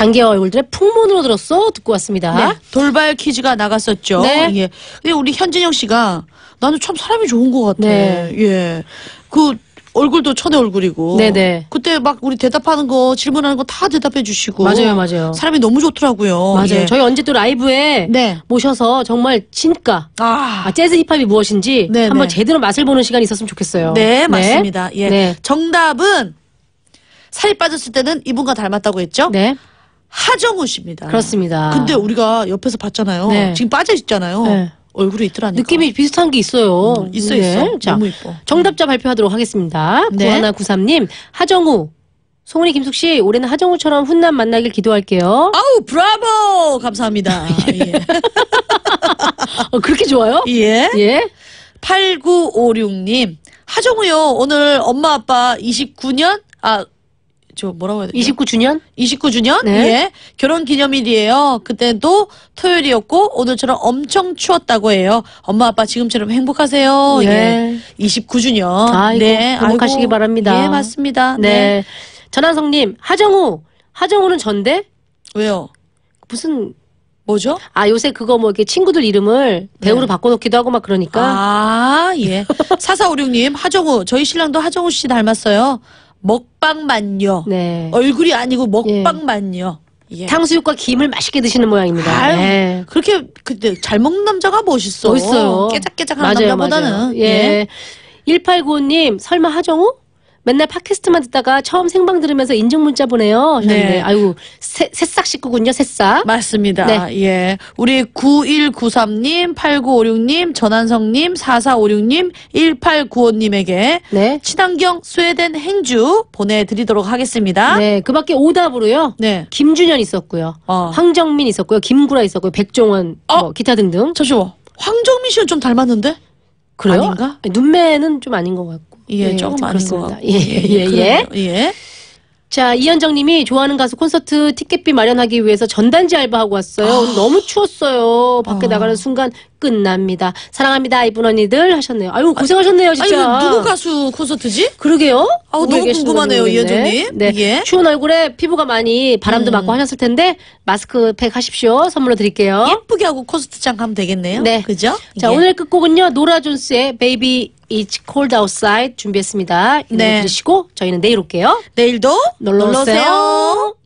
장기 얼굴들의 풍문으로 들었어 듣고 왔습니다. 네, 돌발 퀴즈가 나갔었죠. 네. 예. 근데 우리 현진영 씨가 나는 참 사람이 좋은 것 같아. 네. 예. 그 얼굴도 천의 얼굴이고. 네네. 네. 그때 막 우리 대답하는 거 질문하는 거 다 대답해 주시고. 맞아요, 맞아요. 사람이 너무 좋더라고요. 맞아요. 예. 저희 언제 또 라이브에 네. 모셔서 정말 진가 아. 아, 재즈 힙합이 무엇인지 네네. 한번 네. 제대로 맛을 보는 시간이 있었으면 좋겠어요. 네, 네. 맞습니다. 예. 네. 정답은 살이 빠졌을 때는 이분과 닮았다고 했죠? 네. 하정우 씨입니다. 그렇습니다. 근데 우리가 옆에서 봤잖아요. 네. 지금 빠져 있잖아요. 네. 얼굴이 있더라니까. 느낌이 비슷한 게 있어요. 음, 있어 네. 있어. 자, 너무 이뻐. 정답자 발표하도록 하겠습니다. 네. 9193님 하정우 송은이 김숙 씨 올해는 하정우처럼 훈남 만나길 기도할게요. 아우 브라보 감사합니다. 예. 예. 어, 그렇게 좋아요? 예. 예. 8956님 하정우요 오늘 엄마 아빠 29년 아저 뭐라고 해야 되죠? 29주년? 29주년? 네. 예. 결혼 기념일이에요. 그때도 토요일이었고 오늘처럼 엄청 추웠다고 해요. 엄마 아빠 지금처럼 행복하세요. 네. 예. 예. 29주년. 아이고, 네. 행복하시기 아이고, 바랍니다. 예, 맞습니다. 네. 네. 전한성님, 하정우. 하정우는 전데? 왜요? 무슨 뭐죠? 아 요새 그거 뭐 이렇게 친구들 이름을 네. 배우로 네. 바꿔놓기도 하고 막 그러니까. 아 예. 사사오륙님 하정우 저희 신랑도 하정우 씨 닮았어요. 먹방만요. 네. 얼굴이 아니고 예. 먹방만요. 예. 탕수육과 김을 맛있게 드시는 모양입니다. 아유, 네. 그렇게 그때 잘 먹는 남자가 멋있어. 멋있어요. 깨작깨작한 맞아요, 남자보다는. 맞아요. 예. 예. 1895님, 설마 하정우? 맨날 팟캐스트만 듣다가 처음 생방 들으면서 인증 문자 보내요. 네. 아유 새, 새싹 식구군요. 새싹. 맞습니다. 네. 예. 우리 9193님, 8956님, 전한성님, 4456님, 1895님에게 네. 친환경 스웨덴 행주 보내드리도록 하겠습니다. 네. 그 밖에 오답으로요. 네. 김준현 있었고요. 어. 황정민 있었고요. 김구라 있었고요. 백종원, 어? 뭐 기타 등등. 잠시만. 황정민 씨는 좀 닮았는데? 그래요? 아닌가? 아니, 눈매는 좀 아닌 것 같고. 예, 예 조금 아닌 것같 예, 예, 예. 예. 예. 예. 자, 이현정 님이 좋아하는 가수 콘서트 티켓비 마련하기 위해서 전단지 알바하고 왔어요. 아. 너무 추웠어요. 밖에 아. 나가는 순간 끝납니다. 사랑합니다. 이분 언니들 하셨네요. 아유, 고생하셨네요, 진짜. 아니, 누구 가수 콘서트지? 그러게요. 아우 너무 궁금하네요, 이 있는데. 현정님 네, 예. 추운 얼굴에 피부가 많이 바람도 음. 맞고 하셨을 텐데 마스크팩 하십시오. 선물로 드릴게요. 예쁘게 하고 코스트장 가면 되겠네요. 네. 그죠? 자 예. 오늘 끝곡은요 노라 존스의 베이비 y It's Cold Outside 준비했습니다. 이 네. 들으시고 저희는 내일 올게요. 내일도 놀러 오세요.